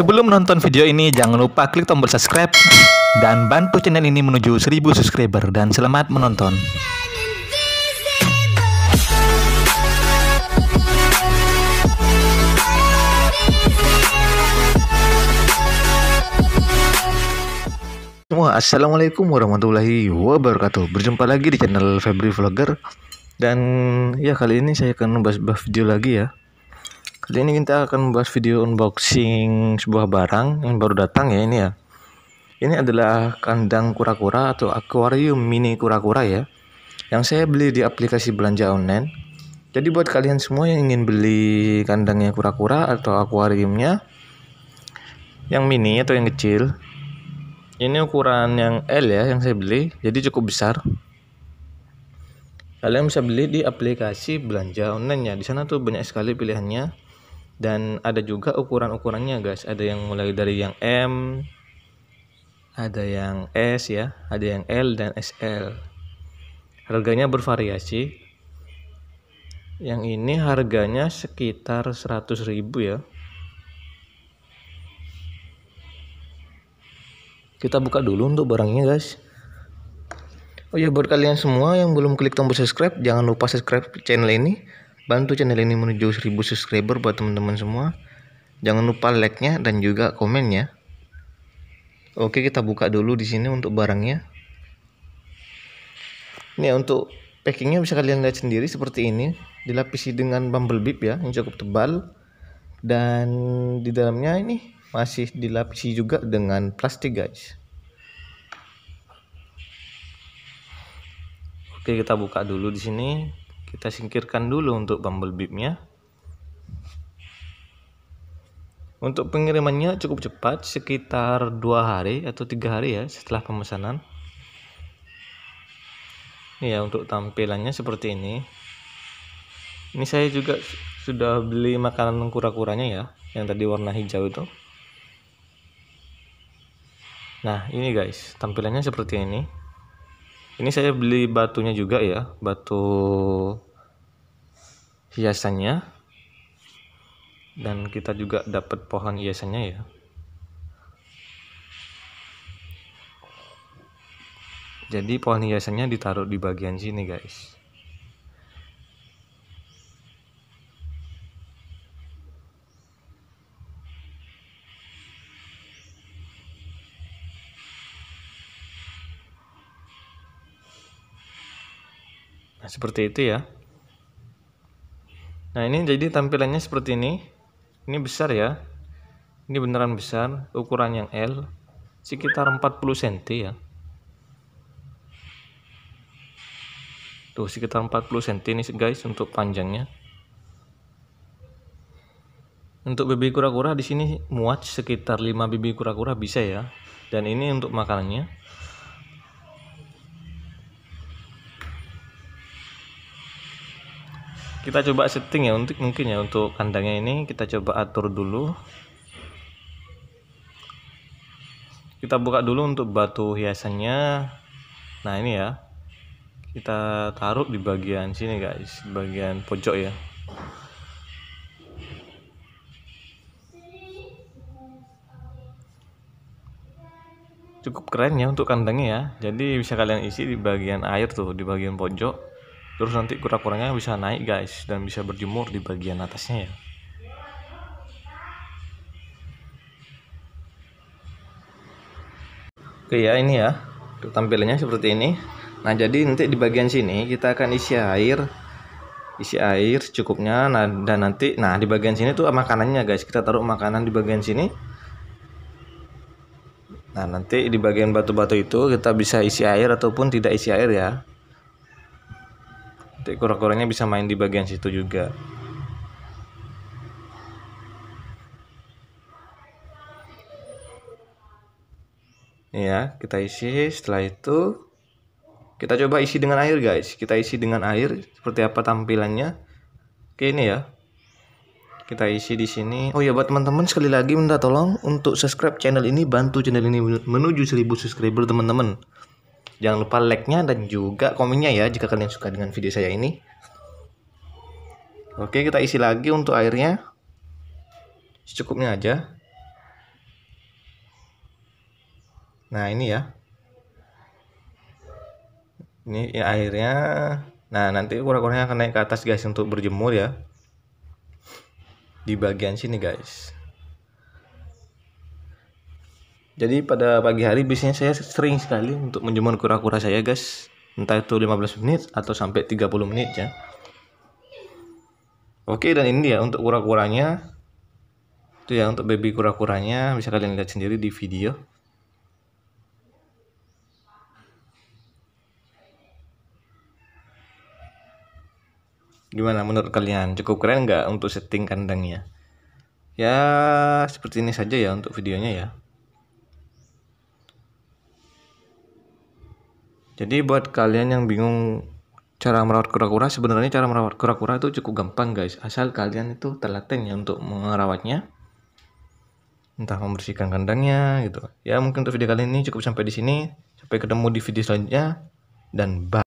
Sebelum menonton video ini, jangan lupa klik tombol subscribe dan bantu channel ini menuju 1000 subscriber dan selamat menonton. Semua, Assalamualaikum warahmatullahi wabarakatuh Berjumpa lagi di channel Febri Vlogger Dan ya kali ini saya akan membahas video lagi ya Kali ini kita akan membahas video unboxing sebuah barang yang baru datang ya ini ya. Ini adalah kandang kura-kura atau akuarium mini kura-kura ya. Yang saya beli di aplikasi belanja online. Jadi buat kalian semua yang ingin beli kandangnya kura-kura atau akuariumnya yang mini atau yang kecil. Ini ukuran yang L ya yang saya beli, jadi cukup besar. Kalian bisa beli di aplikasi belanja online ya. Di sana tuh banyak sekali pilihannya dan ada juga ukuran-ukurannya guys ada yang mulai dari yang M ada yang S ya ada yang L dan SL. harganya bervariasi yang ini harganya sekitar 100.000 ya kita buka dulu untuk barangnya guys oh ya buat kalian semua yang belum klik tombol subscribe jangan lupa subscribe channel ini Bantu channel ini menuju 1000 subscriber buat teman-teman semua. Jangan lupa like-nya dan juga komennya. Oke, kita buka dulu di sini untuk barangnya. Ini ya, untuk packingnya bisa kalian lihat sendiri seperti ini, dilapisi dengan bumble bib ya, yang cukup tebal. Dan di dalamnya ini masih dilapisi juga dengan plastik, guys. Oke, kita buka dulu di sini kita singkirkan dulu untuk bumble bibnya untuk pengirimannya cukup cepat sekitar dua hari atau tiga hari ya setelah pemesanan ini ya untuk tampilannya seperti ini ini saya juga sudah beli makanan kura-kuranya ya yang tadi warna hijau itu Nah, ini guys, tampilannya seperti ini ini saya beli batunya juga ya batu hiasannya dan kita juga dapat pohon hiasannya ya jadi pohon hiasannya ditaruh di bagian sini guys Nah, seperti itu ya. Nah, ini jadi tampilannya seperti ini. Ini besar ya. Ini beneran besar, ukuran yang L sekitar 40 cm ya. Tuh, sekitar 40 cm ini guys untuk panjangnya. Untuk baby kura-kura di sini muat sekitar 5 baby kura-kura bisa ya. Dan ini untuk makanannya. kita coba setting ya untuk mungkin ya untuk kandangnya ini kita coba atur dulu kita buka dulu untuk batu hiasannya nah ini ya kita taruh di bagian sini guys bagian pojok ya cukup keren ya untuk kandangnya ya jadi bisa kalian isi di bagian air tuh di bagian pojok terus nanti kura-kuranya bisa naik guys dan bisa berjemur di bagian atasnya ya oke ya ini ya tampilannya seperti ini nah jadi nanti di bagian sini kita akan isi air isi air secukupnya nah dan nanti nah di bagian sini tuh makanannya guys kita taruh makanan di bagian sini Nah, nanti di bagian batu-batu itu kita bisa isi air ataupun tidak isi air ya kura-kuranya bisa main di bagian situ juga ya kita isi setelah itu kita coba isi dengan air guys kita isi dengan air seperti apa tampilannya oke ini ya kita isi di sini. Oh ya buat teman-teman sekali lagi minta tolong untuk subscribe channel ini, bantu channel ini menuju 1000 subscriber teman-teman. Jangan lupa like-nya dan juga komennya ya jika kalian suka dengan video saya ini. Oke, kita isi lagi untuk airnya. Secukupnya aja. Nah, ini ya. Ini ya, airnya. Nah, nanti kurang-kurangnya akan naik ke atas guys untuk berjemur ya. Di bagian sini guys. Jadi pada pagi hari biasanya saya sering sekali untuk menjemur kura-kura saya guys. Entah itu 15 menit atau sampai 30 menit ya. Oke dan ini dia untuk kura-kuranya. Itu ya untuk baby kura-kuranya bisa kalian lihat sendiri di video. Gimana menurut kalian? Cukup keren nggak untuk setting kandangnya? Ya seperti ini saja ya untuk videonya ya. Jadi buat kalian yang bingung cara merawat kura-kura, sebenarnya cara merawat kura-kura itu cukup gampang guys. Asal kalian itu telaten ya untuk merawatnya. Entah membersihkan kandangnya gitu. Ya mungkin untuk video kali ini cukup sampai di sini. Sampai ketemu di video selanjutnya. Dan bye.